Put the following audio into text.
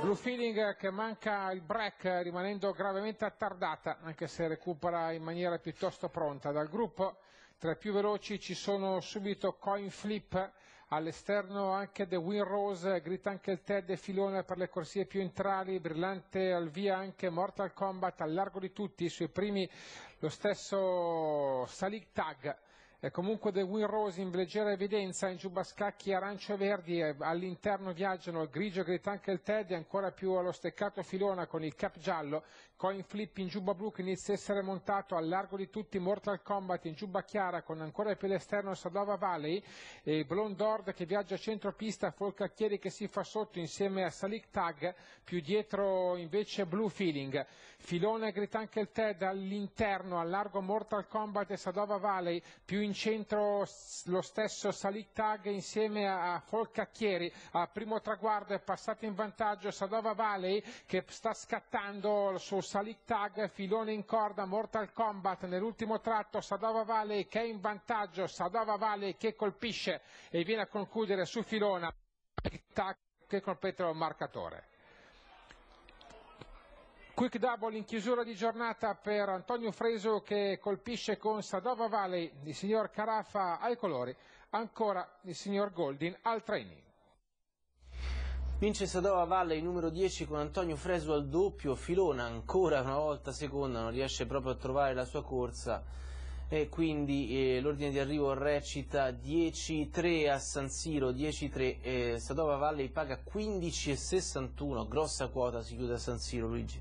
Blue Feeling che manca il break rimanendo gravemente attardata anche se recupera in maniera piuttosto pronta dal gruppo tra i più veloci ci sono subito coin flip all'esterno anche The Winrose, grita anche il Ted e Filone per le corsie più entrali, brillante al via anche Mortal Kombat al largo di tutti, sui primi lo stesso Salik Tag e comunque The Win Rose in leggera evidenza in giubba scacchi arancio-verdi all'interno viaggiano il grigio gritante il Teddy ancora più allo steccato Filona con il cap giallo Coin Flip in giubba blu che inizia a essere montato al largo di tutti Mortal Kombat in giubba chiara con ancora più l'esterno Sadova Valley e Ord che viaggia a centro pista Folcacchieri che si fa sotto insieme a Salik Tag più dietro invece Blue Feeling Filona e gritante il Ted all'interno al largo Mortal Kombat e Sadova Valley più in in centro lo stesso Salit Tag insieme a Folcacchieri, al primo traguardo è passato in vantaggio Sadova Valley che sta scattando su Salit Tag filone in corda, Mortal Kombat nell'ultimo tratto Sadova Valley che è in vantaggio, Sadova Valley che colpisce e viene a concludere su filona che completa il marcatore. Quick double in chiusura di giornata per Antonio Freso che colpisce con Sadova Valley, il signor Carafa ai colori, ancora il signor Goldin al training. Vince Sadova Valley numero 10 con Antonio Freso al doppio, Filona ancora una volta seconda, non riesce proprio a trovare la sua corsa e quindi eh, l'ordine di arrivo recita 10-3 a San Siro, 10-3 eh, Sadova Valley paga 15,61, grossa quota si chiude a San Siro Luigi.